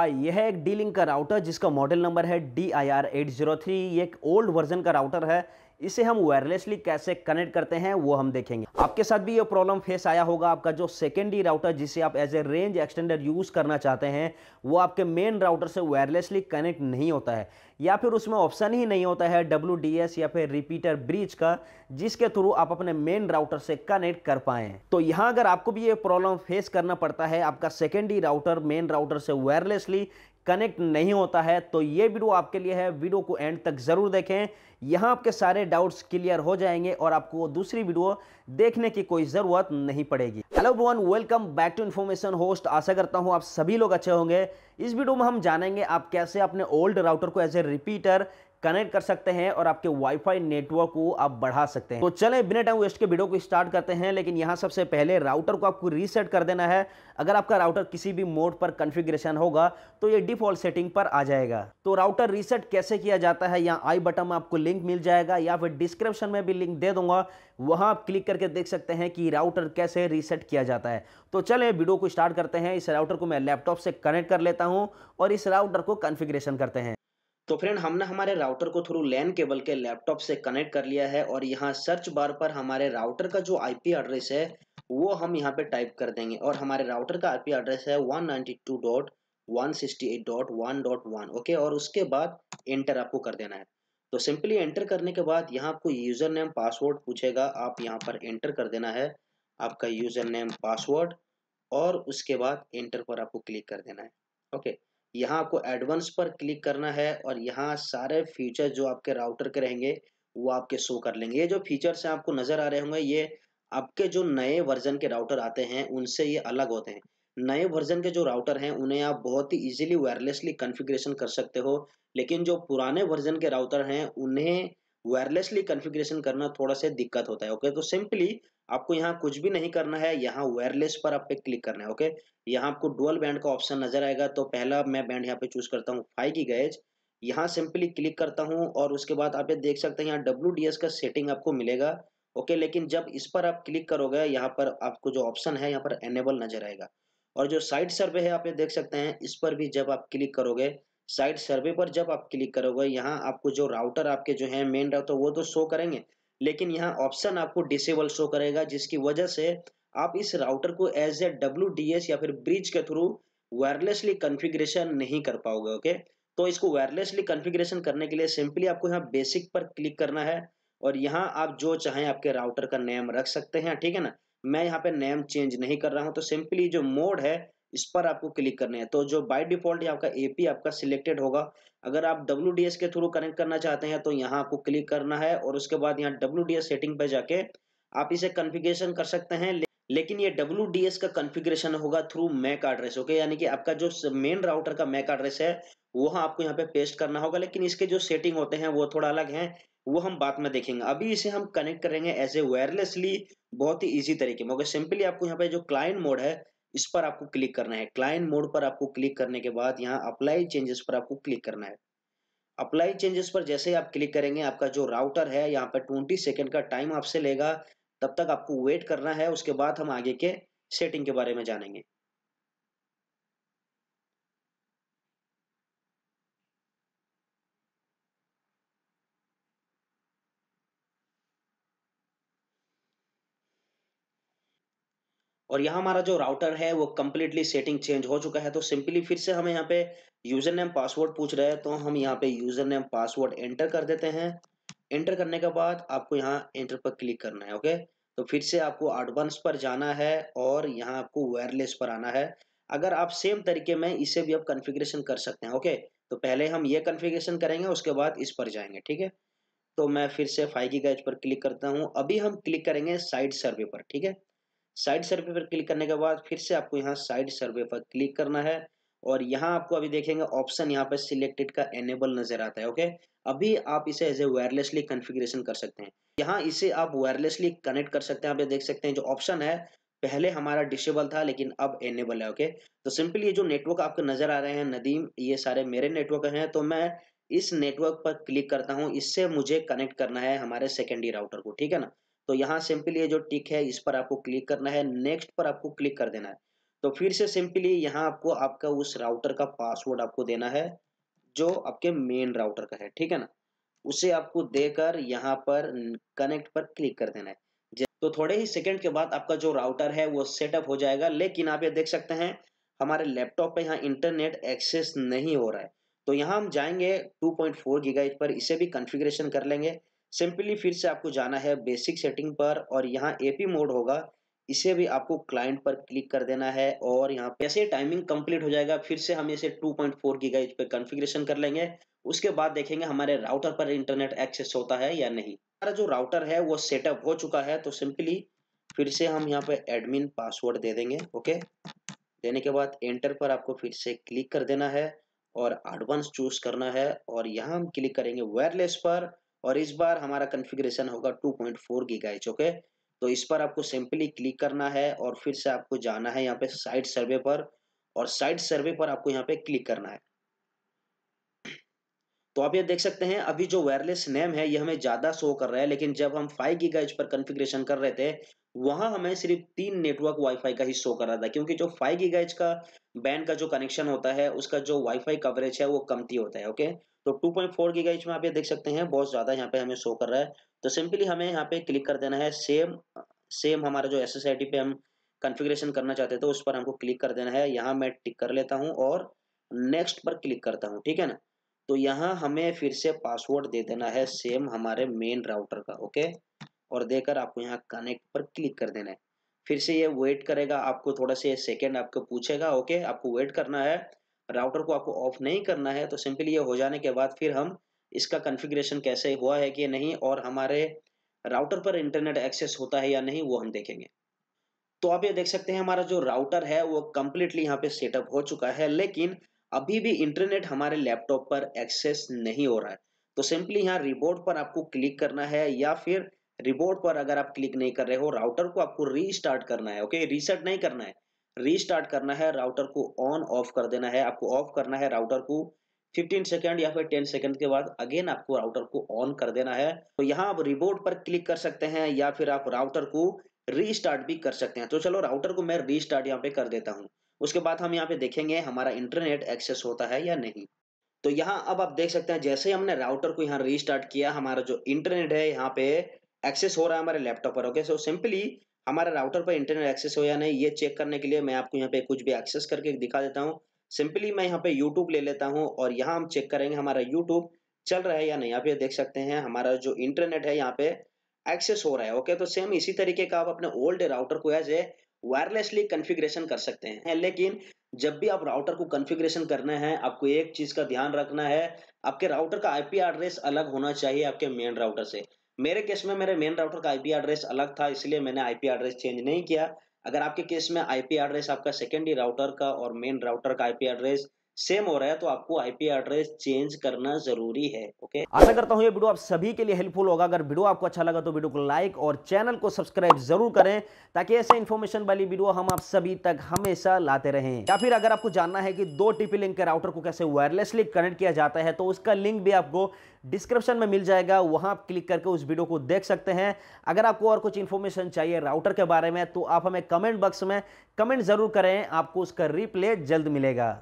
हाय यह है एक डी लिंक का राउटर जिसका मॉडल नंबर है D I R eight zero three ये एक ओल्ड वर्जन का राउटर है इसे हम वायरलेसली कैसे कनेक्ट करते हैं वो हम देखेंगे आपके साथ भी ये प्रॉब्लम फेस आया होगा आपका जो सेकेंडरी राउटर e जिसे आप as a range extender use करना चाहते हैं वो आपके मेन राउटर से वायरलेसली कनेक्ट नहीं होता है या फिर उसमें ऑप्शन ही नहीं होता है डब्ल्यू या फिर रिपीटर ब्रिज का जिसके थ्रू आप अपने मेन राउटर से कनेक्ट कर पाए तो यहाँ अगर आपको भी ये प्रॉब्लम फेस करना पड़ता है आपका सेकेंडरी राउटर मेन राउटर से वायरलेसली कनेक्ट नहीं होता है तो ये वीडियो आपके लिए है वीडियो को एंड तक ज़रूर देखें यहाँ आपके सारे डाउट्स क्लियर हो जाएंगे और आपको दूसरी वीडियो देखने की कोई ज़रूरत नहीं पड़ेगी हेलो भवन welcome back to information host आशा करता हूँ आप सभी लोग अच्छे होंगे इस वीडियो में हम जानेंगे आप कैसे अपने ओल्ड राउटर को एज ए रिपीटर कनेक्ट कर सकते हैं और आपके वाईफाई नेटवर्क को आप बढ़ा सकते हैं तो चलें बिना टाइम वेस्ट के वीडियो को स्टार्ट करते हैं लेकिन यहाँ सबसे पहले राउटर को आपको रीसेट कर देना है अगर आपका राउटर किसी भी मोड पर कन्फिग्रेशन होगा तो ये डिफॉल्ट सेटिंग पर आ जाएगा तो राउटर रीसेट कैसे किया जाता है यहाँ आई बटन में आपको लिंक मिल जाएगा या फिर डिस्क्रिप्शन में भी लिंक दे दूंगा वहाँ आप क्लिक करके देख सकते हैं कि राउटर कैसे रीसेट किया जाता है तो चले वीडियो को स्टार्ट करते हैं इस राउटर को मैं लैपटॉप से कनेक्ट कर लेता हूँ और इस राउटर को कन्फिग्रेशन करते हैं तो फ्रेंड हमने हमारे राउटर को थ्रू लैन केबल के लैपटॉप से कनेक्ट कर लिया है और यहाँ सर्च बार पर हमारे राउटर का जो आईपी एड्रेस है वो हम यहाँ पे टाइप कर देंगे और हमारे राउटर का आईपी एड्रेस है 192.168.1.1 ओके और उसके बाद एंटर आपको कर देना है तो सिंपली एंटर करने के बाद यहाँ आपको यूज़र नेम पासवर्ड पूछेगा आप यहाँ पर एंटर कर देना है आपका यूज़र नेम पासवर्ड और उसके बाद एंटर पर आपको क्लिक कर देना है ओके यहाँ आपको एडवांस पर क्लिक करना है और यहाँ सारे फीचर जो आपके राउटर के रहेंगे वो आपके शो कर लेंगे ये जो फीचर्स हैं आपको नज़र आ रहे होंगे ये आपके जो नए वर्जन के राउटर आते हैं उनसे ये अलग होते हैं नए वर्जन के जो राउटर हैं उन्हें आप बहुत ही इजीली वायरलेसली कॉन्फ़िगरेशन कर सकते हो लेकिन जो पुराने वर्जन के राउटर हैं उन्हें वायरलेसली कॉन्फ़िगरेशन करना थोड़ा सा दिक्कत होता है ओके तो सिंपली आपको यहाँ कुछ भी नहीं करना है यहाँ वायरलेस पर आप पे क्लिक करना है ओके यहाँ आपको डुअल बैंड का ऑप्शन नजर आएगा तो पहला मैं बैंड यहाँ पे चूज करता हूँ फाइव की गैज यहाँ सिंपली क्लिक करता हूँ और उसके बाद आप ये देख सकते हैं यहाँ डब्ल्यू का सेटिंग आपको मिलेगा ओके लेकिन जब इस पर आप क्लिक करोगे यहाँ पर आपको जो ऑप्शन है यहाँ पर एनेबल नजर आएगा और जो साइड सर्वे है आप ये देख सकते हैं इस पर भी जब आप क्लिक करोगे साइट सर्वे पर जब आप क्लिक करोगे यहाँ आपको जो राउटर आपके जो है मेन राउटर वो तो शो करेंगे लेकिन यहाँ ऑप्शन आपको डिसेबल शो करेगा जिसकी वजह से आप इस राउटर को एज ए डब्ल्यू या फिर ब्रिज के थ्रू वायरलेसली कन्फिग्रेशन नहीं कर पाओगे ओके तो इसको वायरलेसली कन्फिग्रेशन करने के लिए सिंपली आपको यहाँ बेसिक पर क्लिक करना है और यहाँ आप जो चाहें आपके राउटर का नेम रख सकते हैं ठीक है ना मैं यहाँ पे नेम चेंज नहीं कर रहा हूँ तो सिंपली जो मोड है इस पर आपको क्लिक करना है तो जो बाय डिफॉल्ट आपका एपी आपका सिलेक्टेड होगा अगर आप डब्ल्यू के थ्रू कनेक्ट करना चाहते हैं तो यहाँ आपको क्लिक करना है और उसके बाद यहाँ डब्ल्यू सेटिंग पर जाके आप इसे कन्फिग्रेशन कर सकते हैं लेकिन ये डब्ल्यू का कन्फिग्रेशन होगा थ्रू मैक एड्रेस ओके यानी कि आपका जो मेन राउटर का मैक एड्रेस है वह आपको यहाँ पे पेस्ट करना होगा लेकिन इसके जो सेटिंग होते हैं वो थोड़ा अलग है वो हम बाद में देखेंगे अभी इसे हम कनेक्ट करेंगे एज ए वायरलेसली बहुत ही इजी तरीके में सिंपली आपको यहाँ पे जो क्लाइंट मोड है इस पर आपको क्लिक करना है क्लाइंट मोड पर आपको क्लिक करने के बाद यहाँ अप्लाई चेंजेस पर आपको क्लिक करना है अप्लाई चेंजेस पर जैसे ही आप क्लिक करेंगे आपका जो राउटर है यहाँ पर ट्वेंटी सेकेंड का टाइम आपसे लेगा तब तक आपको वेट करना है उसके बाद हम आगे के सेटिंग के बारे में जानेंगे और यहाँ हमारा जो राउटर है वो कम्प्लीटली सेटिंग चेंज हो चुका है तो सिंपली फिर से हमें यहाँ पे यूज़र नेम पासवर्ड पूछ रहे हैं तो हम यहाँ पे यूज़र नेम पासवर्ड एंटर कर देते हैं एंटर करने के बाद आपको यहाँ एंटर पर क्लिक करना है ओके तो फिर से आपको एडवांस पर जाना है और यहाँ आपको वायरलेस पर आना है अगर आप सेम तरीके में इसे भी आप कन्फिग्रेशन कर सकते हैं ओके तो पहले हम ये कन्फिग्रेशन करेंगे उसके बाद इस पर जाएंगे ठीक है तो मैं फिर से फाइव की गैज पर क्लिक करता हूँ अभी हम क्लिक करेंगे साइड सर्वे पर ठीक है साइड सर्वे पर क्लिक करने के बाद फिर से आपको यहाँ साइड सर्वे पर क्लिक करना है और यहाँ आपको अभी देखेंगे ऑप्शन यहाँ पर सिलेक्टेड का एनेबल नजर आता है ओके अभी आप इसे एज ए वायरलेसली कन्फिग्रेशन कर सकते हैं यहाँ इसे आप वायरलेसली कनेक्ट कर सकते हैं आप देख सकते हैं जो ऑप्शन है पहले हमारा डिसेबल था लेकिन अब एनेबल है ओके तो सिंपली ये जो नेटवर्क आपको नजर आ रहे हैं नदीम ये सारे मेरे नेटवर्क हैं तो मैं इस नेटवर्क पर क्लिक करता हूँ इससे मुझे कनेक्ट करना है हमारे सेकेंडरी राउटर को ठीक है ना तो यहाँ सिंपली ये जो टिक है इस पर आपको क्लिक करना है नेक्स्ट पर आपको क्लिक कर देना है तो फिर से सिंपली यहाँ आपको आपका उस राउटर का पासवर्ड आपको देना है जो आपके मेन राउटर का है ठीक है ना उसे आपको देकर यहाँ पर कनेक्ट पर क्लिक कर देना है तो थोड़े ही सेकंड के बाद आपका जो राउटर है वो सेटअप हो जाएगा लेकिन आप ये देख सकते हैं हमारे लैपटॉप पे यहाँ इंटरनेट एक्सेस नहीं हो रहा है तो यहाँ हम जाएंगे 2.4 पॉइंट पर इसे भी कॉन्फ़िगरेशन कर लेंगे सिंपली फिर से आपको जाना है बेसिक सेटिंग पर और यहाँ एपी मोड होगा इसे भी आपको क्लाइंट पर क्लिक कर देना है और यहाँ पे ऐसे टाइमिंग कंप्लीट हो जाएगा फिर से हम इसे 2.4 पॉइंट पे कॉन्फ़िगरेशन कर लेंगे उसके बाद देखेंगे हमारे राउटर पर इंटरनेट एक्सेस होता है या नहीं हमारा जो राउटर है वो सेटअप हो चुका है तो सिंपली फिर से हम यहाँ पे एडमिन पासवर्ड दे देंगे ओके देने के बाद एंटर पर आपको फिर से क्लिक कर देना है और एडवांस चूज करना है और यहाँ हम क्लिक करेंगे वायरलेस पर और इस बार हमारा कन्फिग्रेशन होगा 2.4 पॉइंट ओके तो इस पर आपको सिंपली क्लिक करना है और फिर से आपको जाना है यहाँ पे साइट सर्वे पर और साइट सर्वे पर आपको यहाँ पे क्लिक करना है तो आप ये देख सकते हैं अभी जो वायरलेस नेम है ये हमें ज़्यादा शो कर रहा है लेकिन जब हम फाइव की पर कन्फिग्रेशन कर रहे थे वहां हमें सिर्फ तीन नेटवर्क वाईफाई का ही शो कर रहा था क्योंकि जो फाइव की का बैंड का जो कनेक्शन होता है उसका जो वाईफाई कवरेज है वो कमती होता है ओके तो 2.4 पॉइंट फोर में आप ये देख सकते हैं बहुत ज़्यादा यहाँ पे हमें शो कर रहा है तो सिंपली हमें यहाँ पे क्लिक कर देना है सेम सेम हमारा जो एस एस पे हम कन्फिग्रेशन करना चाहते थे तो उस पर हमको क्लिक कर देना है यहाँ मैं टिक कर लेता हूँ और नेक्स्ट पर क्लिक करता हूँ ठीक है ना तो यहाँ हमें फिर से पासवर्ड दे देना है सेम हमारे मेन राउटर का ओके और देकर आपको यहाँ कनेक्ट पर क्लिक कर देना है फिर से ये वेट करेगा आपको थोड़ा सा से सेकेंड आपको पूछेगा ओके आपको वेट करना है राउटर को आपको ऑफ नहीं करना है तो सिंपली ये हो जाने के बाद फिर हम इसका कन्फिग्रेशन कैसे हुआ है कि नहीं और हमारे राउटर पर इंटरनेट एक्सेस होता है या नहीं वो हम देखेंगे तो आप ये देख सकते हैं हमारा जो राउटर है वो कम्प्लीटली यहाँ पे सेटअप हो चुका है लेकिन अभी भी इंटरनेट हमारे लैपटॉप पर एक्सेस नहीं हो रहा है तो सिंपली यहाँ रिबोर्ट पर आपको क्लिक करना है या फिर रिबोर्ट पर अगर आप क्लिक नहीं कर रहे हो राउटर को आपको रीस्टार्ट करना है ओके रीसेट नहीं करना है रीस्टार्ट करना है राउटर को ऑन ऑफ कर देना है आपको ऑफ करना है राउटर को 15 सेकेंड या फिर 10 सेकेंड के बाद अगेन आपको राउटर को ऑन कर देना है तो यहाँ आप रिबोट पर क्लिक कर सकते हैं या फिर आप राउटर को रीस्टार्ट भी कर सकते हैं तो चलो राउटर को मैं रीस्टार्ट यहाँ पे कर देता हूँ उसके बाद हम यहाँ पे देखेंगे हमारा इंटरनेट एक्सेस होता है या नहीं तो यहाँ अब आप देख सकते हैं जैसे ही हमने राउटर को यहाँ रीस्टार्ट किया हमारा जो इंटरनेट है यहाँ पे एक्सेस हो रहा है हमारे लैपटॉप पर ओके सो सिंपली हमारा राउटर पर इंटरनेट एक्सेस हो या नहीं ये चेक करने के लिए मैं आपको यहाँ पे कुछ भी एक्सेस करके दिखा देता हूँ सिंपली मैं यहाँ पे यूट्यूब ले लेता हूँ और यहाँ हम चेक करेंगे हमारा यूट्यूब चल रहा है या नहीं आप ये देख सकते हैं हमारा जो इंटरनेट है यहाँ पे एक्सेस हो रहा है ओके तो सेम इसी तरीके का आप अपने ओल्ड राउटर को एज ए वायरलेसली कन्फिग्रेशन कर सकते हैं लेकिन जब भी आप राउटर को कन्फिग्रेशन करना है आपको एक चीज का ध्यान रखना है आपके राउटर का आईपी एड्रेस अलग होना चाहिए आपके मेन राउटर से मेरे केस में मेरे मेन राउटर का आईपी एड्रेस अलग था इसलिए मैंने आईपी एड्रेस चेंज नहीं किया अगर आपके केस में आईपी एड्रेस आपका सेकेंडरी राउटर का और मेन राउटर का आईपी एड्रेस सेम हो रहा है तो आपको आईपी एड्रेस चेंज करना जरूरी है ओके आशा करता हूं ये वीडियो आप सभी के लिए हेल्पफुल होगा अगर वीडियो आपको अच्छा लगा तो वीडियो को लाइक और चैनल को सब्सक्राइब जरूर करें ताकि ऐसे इन्फॉर्मेशन वाली वीडियो हम आप सभी तक हमेशा लाते रहें या फिर अगर आपको जानना है कि दो टीपी लिंक के राउटर को कैसे वायरलेसली कनेक्ट किया जाता है तो उसका लिंक भी आपको डिस्क्रिप्शन में मिल जाएगा वहां आप क्लिक करके उस वीडियो को देख सकते हैं अगर आपको और कुछ इन्फॉर्मेशन चाहिए राउटर के बारे में तो आप हमें कमेंट बॉक्स में कमेंट जरूर करें आपको उसका रिप्ले जल्द मिलेगा